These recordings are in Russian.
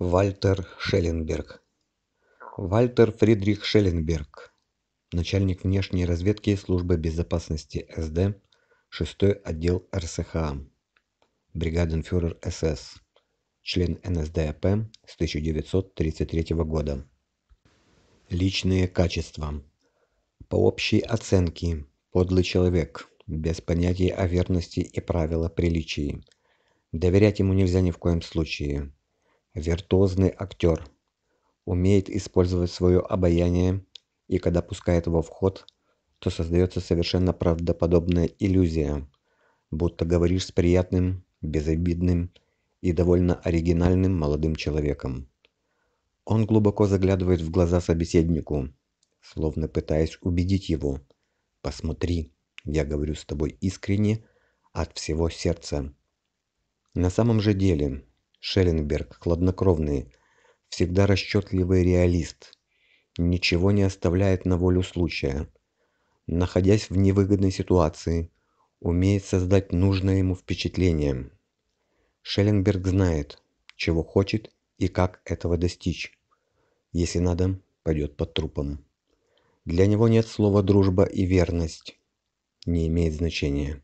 вальтер шелленберг вальтер фридрих шелленберг начальник внешней разведки службы безопасности сд шестой отдел рсха бригаденфюрер сс член нсдап с 1933 а года личные качества по общей оценке подлый человек без понятия о верности и правила приличий доверять ему нельзя ни в коем случае виртуозный актер умеет использовать свое обаяние и когда пускает его в ход то создается совершенно правдоподобная иллюзия будто говоришь с приятным безобидным и довольно оригинальным молодым человеком он глубоко заглядывает в глаза собеседнику словно пытаясь убедить его посмотри я говорю с тобой искренне от всего сердца на самом же деле Шелленберг, хладнокровный, всегда расчетливый реалист, ничего не оставляет на волю случая. Находясь в невыгодной ситуации, умеет создать нужное ему впечатление. Шелленберг знает, чего хочет и как этого достичь. Если надо, пойдет под трупом. Для него нет слова «дружба» и «верность». Не имеет значения.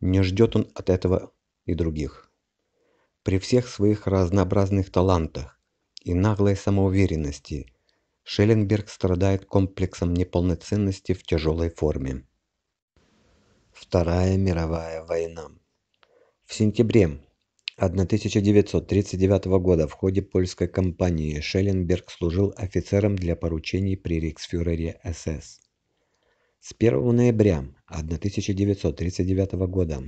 Не ждет он от этого и других при всех своих разнообразных талантах и наглой самоуверенности Шелленберг страдает комплексом неполноценности в тяжелой форме. Вторая мировая война. В сентябре 1939 года в ходе польской кампании Шелленберг служил офицером для поручений при рейхсфюрере СС. С 1 ноября 1939 года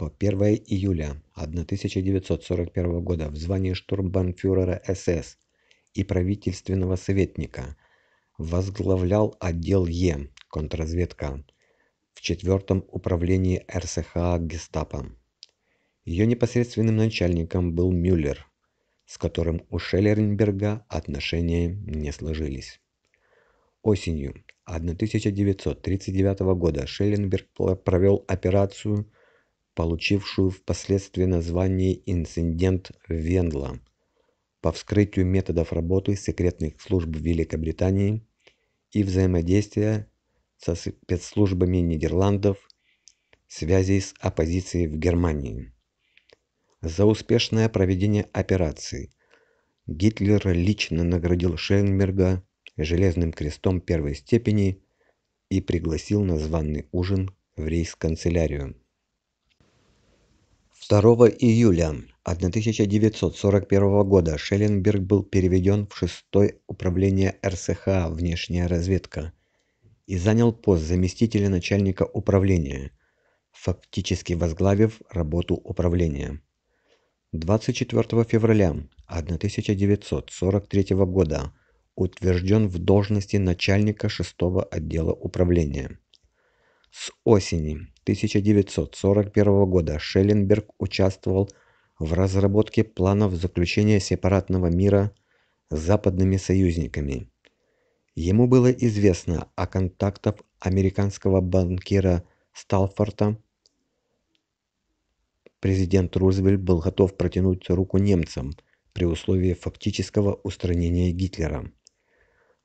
по 1 июля 1941 года в звании штурмбанфюрера СС и правительственного советника, возглавлял отдел Е контрразведка в 4 управлении РСХА Гестапо. Ее непосредственным начальником был Мюллер, с которым у Шеллернберга отношения не сложились. Осенью 1939 года Шелленберг провел операцию получившую впоследствии название «Инцидент Венла по вскрытию методов работы секретных служб Великобритании и взаимодействия со спецслужбами Нидерландов, связей с оппозицией в Германии. За успешное проведение операции Гитлер лично наградил Шейнберга железным крестом первой степени и пригласил на званный ужин в рейс канцелярию. 2 июля 1941 года Шелленберг был переведен в Шестое управление РСХА «Внешняя разведка» и занял пост заместителя начальника управления, фактически возглавив работу управления. 24 февраля 1943 года утвержден в должности начальника 6 отдела управления. С осени 1941 года Шелленберг участвовал в разработке планов заключения сепаратного мира с западными союзниками. Ему было известно о контактах американского банкира Сталфорта. Президент Рузвельт был готов протянуть руку немцам при условии фактического устранения Гитлера.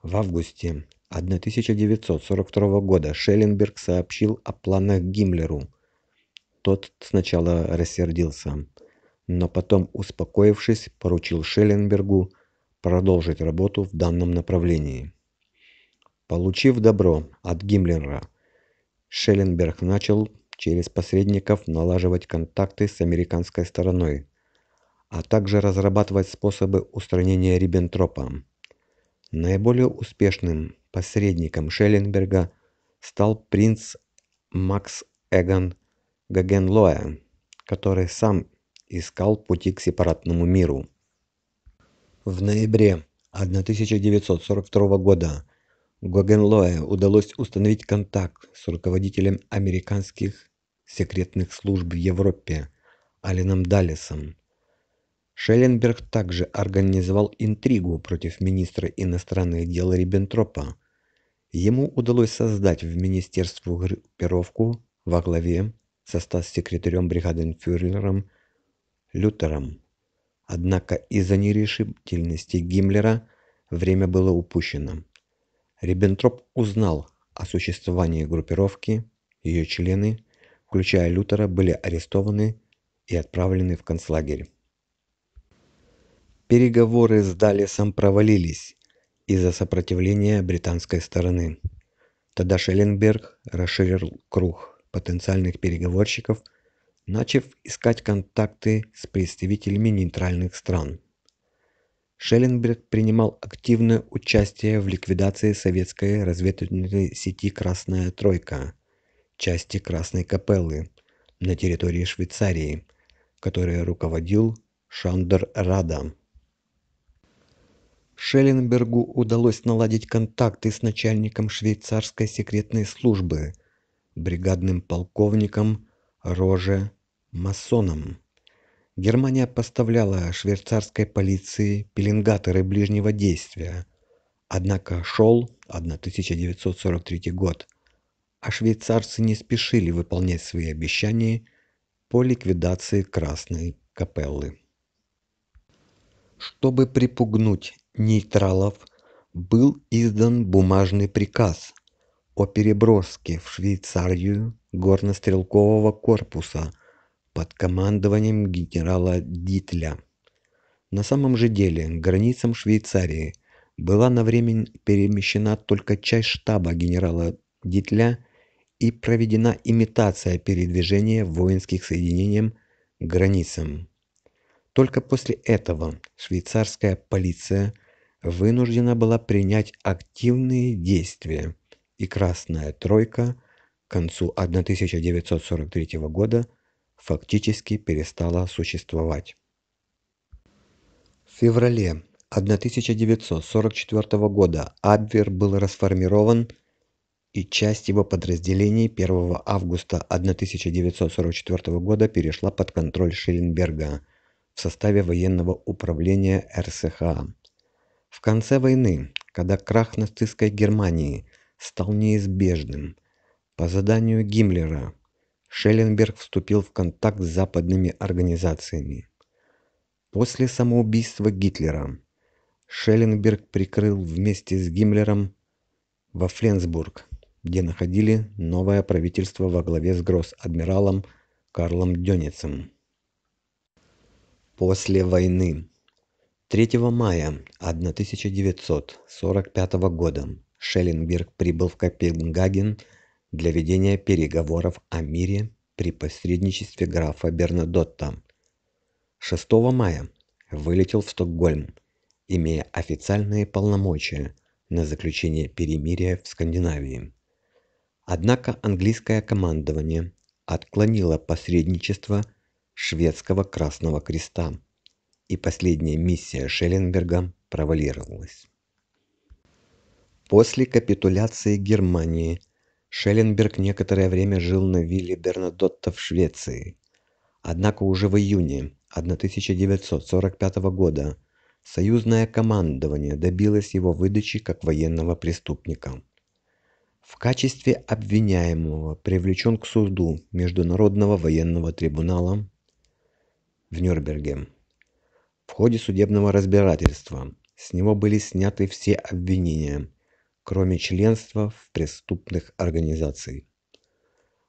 В августе 1942 года Шелленберг сообщил о планах Гиммлеру. Тот сначала рассердился, но потом, успокоившись, поручил Шелленбергу продолжить работу в данном направлении. Получив добро от Гиммлера, Шелленберг начал через посредников налаживать контакты с американской стороной, а также разрабатывать способы устранения Риббентропа. Наиболее успешным Посредником Шелленберга стал принц Макс Эгон Гагенлоя, который сам искал пути к сепаратному миру. В ноябре 1942 года Гогенлое удалось установить контакт с руководителем американских секретных служб в Европе Алином Даллесом. Шелленберг также организовал интригу против министра иностранных дел Риббентропа, Ему удалось создать в министерстве группировку во главе со статс-секретарем бригаденфюрером Лютером. Однако из-за нерешительности Гиммлера время было упущено. Риббентроп узнал о существовании группировки, ее члены, включая Лютера, были арестованы и отправлены в концлагерь. Переговоры с Далесом провалились, из-за сопротивления британской стороны. Тогда Шелленберг расширил круг потенциальных переговорщиков, начав искать контакты с представителями нейтральных стран. Шелленберг принимал активное участие в ликвидации советской разведывательной сети «Красная Тройка», части Красной Капеллы на территории Швейцарии, которой руководил Шандер Рада шелленбергу удалось наладить контакты с начальником швейцарской секретной службы, бригадным полковником Роже масоном. Германия поставляла швейцарской полиции пеленгаторы ближнего действия. Однако шел 1943 год, а швейцарцы не спешили выполнять свои обещания по ликвидации Красной Капеллы. Чтобы припугнуть нейтралов был издан бумажный приказ о переброске в швейцарию горнострелкового корпуса под командованием генерала дитля на самом же деле к границам швейцарии была на время перемещена только часть штаба генерала дитля и проведена имитация передвижения воинских соединений к границам только после этого швейцарская полиция вынуждена была принять активные действия, и «Красная Тройка» к концу 1943 года фактически перестала существовать. В феврале 1944 года Абвер был расформирован и часть его подразделений 1 августа 1944 года перешла под контроль Шелленберга в составе военного управления РСХА. В конце войны, когда крах нацистской Германии стал неизбежным, по заданию Гиммлера Шелленберг вступил в контакт с западными организациями. После самоубийства Гитлера Шелленберг прикрыл вместе с Гиммлером во Фленсбург, где находили новое правительство во главе с гросс-адмиралом Карлом Дёницем. После войны 3 мая 1945 года Шелленберг прибыл в Копенгаген для ведения переговоров о мире при посредничестве графа Бернадотта. 6 мая вылетел в Стокгольм, имея официальные полномочия на заключение перемирия в Скандинавии. Однако английское командование отклонило посредничество шведского Красного Креста и последняя миссия Шелленберга провалилась. После капитуляции Германии Шелленберг некоторое время жил на вилле Бернадотта в Швеции. Однако уже в июне 1945 года союзное командование добилось его выдачи как военного преступника. В качестве обвиняемого привлечен к суду Международного военного трибунала в Нюрнберге в ходе судебного разбирательства с него были сняты все обвинения кроме членства в преступных организациях.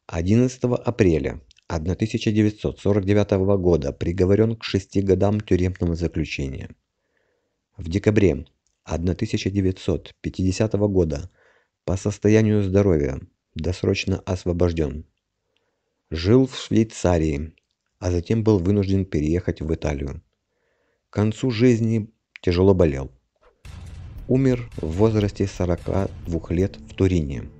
11 апреля 1949 года приговорен к шести годам тюремного заключения в декабре 1950 года по состоянию здоровья досрочно освобожден. Жил в Швейцарии, а затем был вынужден переехать в Италию концу жизни тяжело болел. Умер в возрасте 42 лет в Турине.